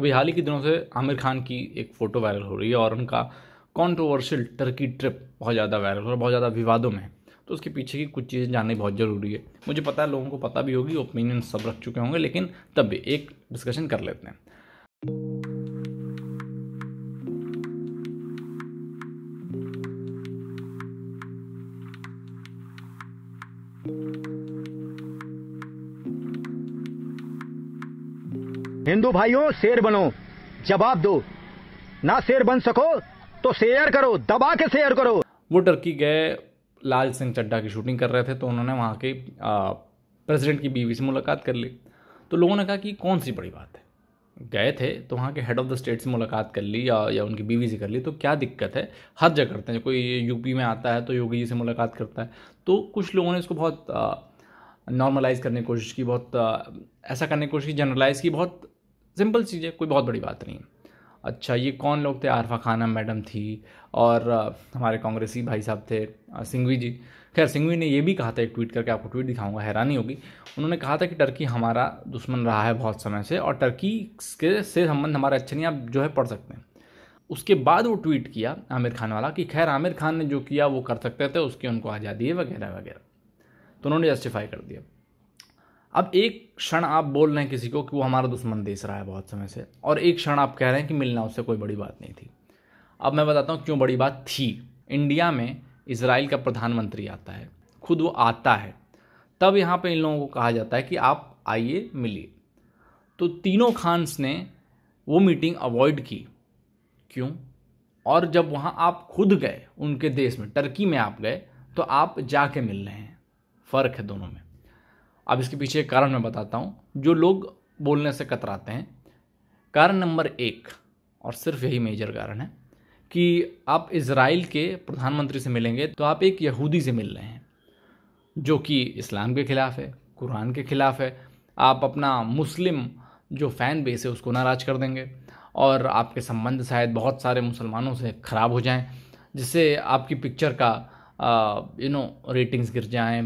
अभी हाल ही के दिनों से आमिर खान की एक फ़ोटो वायरल हो रही है और उनका कॉन्ट्रोवर्शियल टर्की ट्रिप बहुत ज़्यादा वायरल हो रहा है बहुत ज़्यादा विवादों में तो उसके पीछे की कुछ चीज़ें जाननी बहुत ज़रूरी है मुझे पता है लोगों को पता भी होगी ओपिनियन सब रख चुके होंगे लेकिन तब भी एक डिस्कशन कर लेते हैं हिंदू भाइयों शेर बनो जवाब दो ना शेर बन सको तो शेयर करो दबा के शेयर करो वो टर्की गए लाल सिंह चड्डा की शूटिंग कर रहे थे तो उन्होंने वहाँ के प्रेसिडेंट की बीवी से मुलाकात कर ली तो लोगों ने कहा कि कौन सी बड़ी बात है गए थे तो वहाँ के हेड ऑफ़ द स्टेट से मुलाकात कर ली या या उनकी बीवी से कर ली तो क्या दिक्कत है हर जगह करते हैं कोई यूपी में आता है तो योगी जी से मुलाकात करता है तो कुछ लोगों ने इसको बहुत नॉर्मलाइज़ करने की कोशिश की बहुत ऐसा करने की कोशिश की जनरलाइज़ की बहुत सिंपल चीज़ है कोई बहुत बड़ी बात नहीं अच्छा ये कौन लोग थे आरफा खाना मैडम थी और हमारे कांग्रेसी भाई साहब थे सिंघवी जी खैर सिंघवी ने ये भी कहा था एक ट्वीट करके आपको ट्वीट दिखाऊंगा हैरानी होगी उन्होंने कहा था कि टर्की हमारा दुश्मन रहा है बहुत समय से और टर्की के से संबंध हमारे अच्छे नहीं आप जो है पढ़ सकते हैं उसके बाद वो ट्वीट किया आमिर खान वाला कि खैर आमिर खान ने जो किया वो कर सकते थे उसके उनको आज़ादी है वगैरह वगैरह तो उन्होंने जस्टिफाई कर दिया अब एक क्षण आप बोल रहे हैं किसी को कि वो हमारा दुश्मन देश रहा है बहुत समय से और एक क्षण आप कह रहे हैं कि मिलना उससे कोई बड़ी बात नहीं थी अब मैं बताता हूँ क्यों बड़ी बात थी इंडिया में इसराइल का प्रधानमंत्री आता है खुद वो आता है तब यहाँ पे इन लोगों को कहा जाता है कि आप आइए मिलिए तो तीनों खान्स ने वो मीटिंग अवॉइड की क्यों और जब वहाँ आप खुद गए उनके देश में टर्की में आप गए तो आप जाके मिल रहे हैं फ़र्क है दोनों में अब इसके पीछे एक कारण मैं बताता हूँ जो लोग बोलने से कतराते हैं कारण नंबर एक और सिर्फ यही मेजर कारण है कि आप इसराइल के प्रधानमंत्री से मिलेंगे तो आप एक यहूदी से मिल रहे हैं जो कि इस्लाम के ख़िलाफ़ है कुरान के ख़िलाफ़ है आप अपना मुस्लिम जो फ़ैन बेस है उसको नाराज़ कर देंगे और आपके संबंध शायद बहुत सारे मुसलमानों से ख़राब हो जाएं जिससे आपकी पिक्चर का यू नो रेटिंग्स गिर जाएं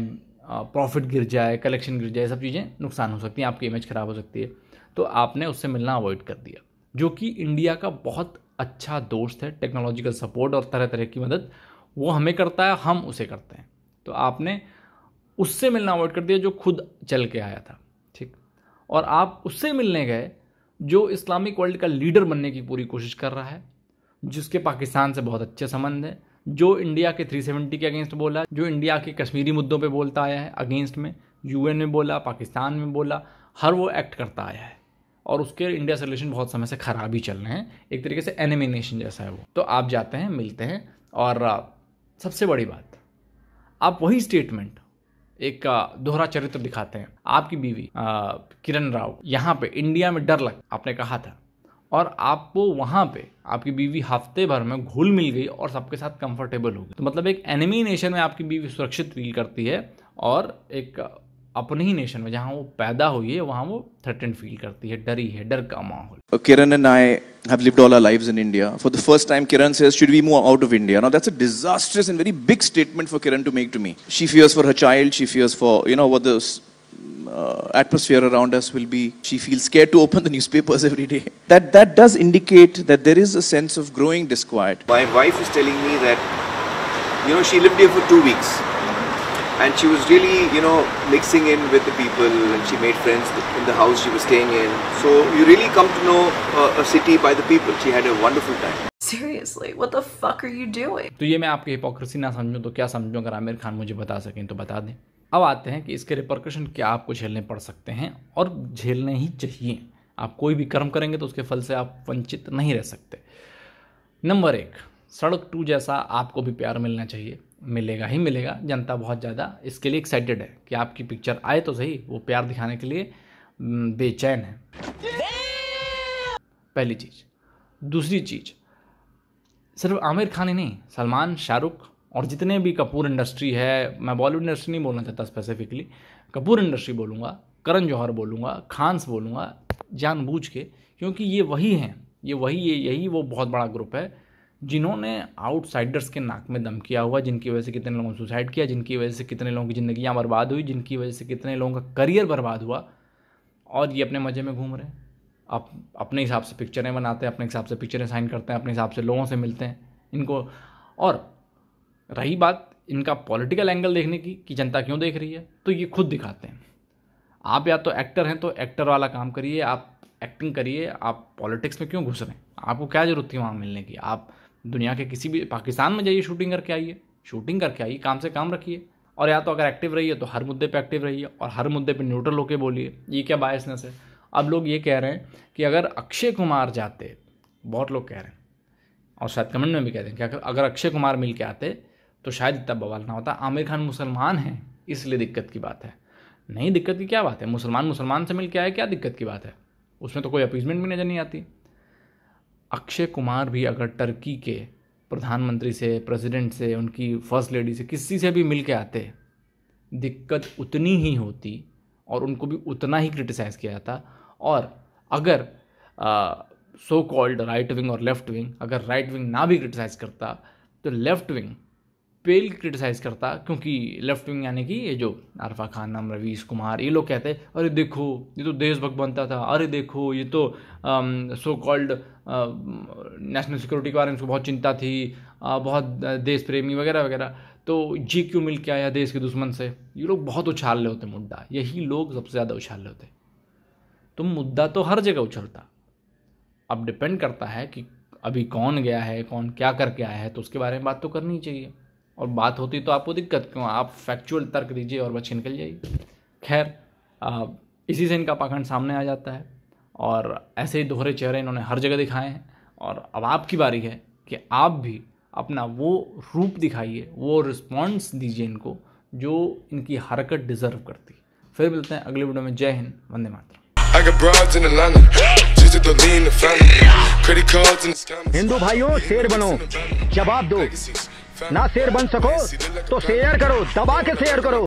प्रॉफिट गिर जाए कलेक्शन गिर जाए सब चीज़ें नुकसान हो सकती हैं आपकी इमेज ख़राब हो सकती है तो आपने उससे मिलना अवॉइड कर दिया जो कि इंडिया का बहुत अच्छा दोस्त है टेक्नोलॉजिकल सपोर्ट और तरह तरह की मदद वो हमें करता है हम उसे करते हैं तो आपने उससे मिलना अवॉइड कर दिया जो खुद चल के आया था ठीक और आप उससे मिलने गए जो इस्लामिक वर्ल्ड का लीडर बनने की पूरी कोशिश कर रहा है जिसके पाकिस्तान से बहुत अच्छे संबंध हैं जो इंडिया के 370 के अगेंस्ट बोला जो इंडिया के कश्मीरी मुद्दों पे बोलता आया है अगेंस्ट में यूएन में बोला पाकिस्तान में बोला हर वो एक्ट करता आया है और उसके इंडिया से रिलेशन बहुत समय से ख़राब ही चल रहे हैं एक तरीके से एनिमिनेशन जैसा है वो तो आप जाते हैं मिलते हैं और सबसे बड़ी बात आप वही स्टेटमेंट एक दोहरा चरित्र दिखाते हैं आपकी बीवी किरण राव यहाँ पे इंडिया में डर लग आपने कहा था और आपको वहाँ पे आपकी बीवी हफ्ते भर में घुल मिल गई और सबके साथ कंफर्टेबल हो गई तो मतलब एक एनिमी नेशन में आपकी बीवी सुरक्षित फील करती है और एक अपने ही नेशन में जहाँ वो पैदा हुई है वहाँ वो थ्रेटेंड फील करती है डरी है डर का माहौल Kiran and I have lived all our lives in India for the first time Kiran says should we move out of India now that's a disastrous and very big statement for Kiran to make to me she fears for her child she fears for you know what the uh, atmosphere around us will be she feels scared to open the newspapers every day. That, that does indicate that there is a sense of growing disquiet. My wife is telling me that, you know, she lived here for two weeks and she was really you know mixing in with the people and she made friends in the house she was staying in so you really come to know uh, a city by the people she had a wonderful time seriously what the fuck are you doing तो ये मैं आपकी hypocrisy ना समझूं तो क्या समझूं अगर आमिर खान मुझे बता सकें तो बता दें अब आते हैं कि इसके रिपोर्कशन क्या आपको झेलने पड़ सकते हैं और झेलने ही चाहिए आप कोई भी कर्म करेंगे तो उसके फल से आप वंचित नहीं रह सकते नंबर एक सड़क टू जैसा आपको भी प्यार मिलना चाहिए मिलेगा ही मिलेगा जनता बहुत ज़्यादा इसके लिए एक्साइटेड है कि आपकी पिक्चर आए तो सही वो प्यार दिखाने के लिए बेचैन है पहली चीज़ दूसरी चीज़ सिर्फ आमिर खान ही नहीं सलमान शाहरुख और जितने भी कपूर इंडस्ट्री है मैं बॉलीवुड इंडस्ट्री नहीं बोलना चाहता स्पेसिफिकली कपूर इंडस्ट्री बोलूँगा करण जौहर बोलूँगा खान्स बोलूँगा जानबूझ के क्योंकि ये वही हैं ये वही ये यही वो बहुत बड़ा ग्रुप है जिन्होंने आउटसाइडर्स के नाक में दम किया हुआ जिनकी वजह से कितने लोगों ने सुसाइड किया जिनकी वजह से कितने लोगों की ज़िंदगियाँ बर्बाद हुई जिनकी वजह से कितने लोगों का करियर बर्बाद हुआ और ये अपने मज़े में घूम रहे हैं आप अपने हिसाब से पिक्चरें बनाते हैं अपने हिसाब से पिक्चरें साइन करते हैं अपने हिसाब से लोगों से मिलते हैं इनको और रही बात इनका पॉलिटिकल एंगल देखने की कि जनता क्यों देख रही है तो ये खुद दिखाते हैं आप या तो एक्टर हैं तो एक्टर वाला काम करिए आप एक्टिंग करिए आप पॉलिटिक्स में क्यों घुस रहे हैं आपको क्या ज़रूरत थी वहाँ मिलने की आप दुनिया के किसी भी पाकिस्तान में जाइए शूटिंग करके आइए शूटिंग करके आइए काम से काम रखिए और या तो अगर एक्टिव रहिए तो हर मुद्दे पर एक्टिव रहिए और हर मुद्दे पर न्यूट्रल होकर बोलिए ये क्या बायसनेस है अब लोग ये कह रहे हैं कि अगर अक्षय कुमार जाते बहुत लोग कह रहे हैं और शायद कमेंट में भी कह रहे हैं कि अगर अक्षय कुमार मिल के आते तो शायद इतना बवाल ना होता आमिर खान मुसलमान है इसलिए दिक्कत की बात है नहीं दिक्कत की क्या बात है मुसलमान मुसलमान से मिल के आए क्या दिक्कत की बात है उसमें तो कोई अपीजमेंट भी नज़र नहीं आती अक्षय कुमार भी अगर टर्की के प्रधानमंत्री से प्रेसिडेंट से उनकी फर्स्ट लेडी से किसी से भी मिल के आते दिक्कत उतनी ही होती और उनको भी उतना ही क्रिटिसाइज़ किया जाता और अगर सो कॉल्ड राइट विंग और लेफ्ट विंग अगर राइट विंग ना भी क्रिटिसाइज़ करता तो लेफ्ट विंग पेल क्रिटिसाइज़ करता क्योंकि लेफ्ट विंग यानी कि ये जो आरफा खान नाम रवीश कुमार ये लोग कहते हैं अरे देखो ये तो देशभक्त बनता था अरे देखो ये तो सो कॉल्ड नेशनल सिक्योरिटी के बारे में उसको बहुत चिंता थी आ, बहुत देश प्रेमी वगैरह वगैरह तो जी क्यों मिल के आया देश के दुश्मन से ये लोग बहुत उछाल रहे होते मुद्दा यही लोग सबसे ज़्यादा उछाल रहे होते तो मुद्दा तो हर जगह उछलता अब डिपेंड करता है कि अभी कौन गया है कौन क्या करके आया है तो उसके बारे में बात तो करनी चाहिए और बात होती तो आपको दिक्कत क्यों आप फैक्चुअल तर्क दीजिए और बच्चे निकल जाइए खैर इसी से इनका पाखंड सामने आ जाता है और ऐसे ही दोहरे चेहरे इन्होंने हर जगह दिखाए हैं और अब आपकी बारी है कि आप भी अपना वो रूप दिखाइए वो रिस्पॉन्स दीजिए इनको जो इनकी हरकत डिज़र्व करती फिर मिलते हैं अगले वीडियो में जय हिंद वंदे मातरम हिंदू भाइयों शेर बनो जवाब दो ना शेर बन सको तो शेयर करो दबा के शेयर करो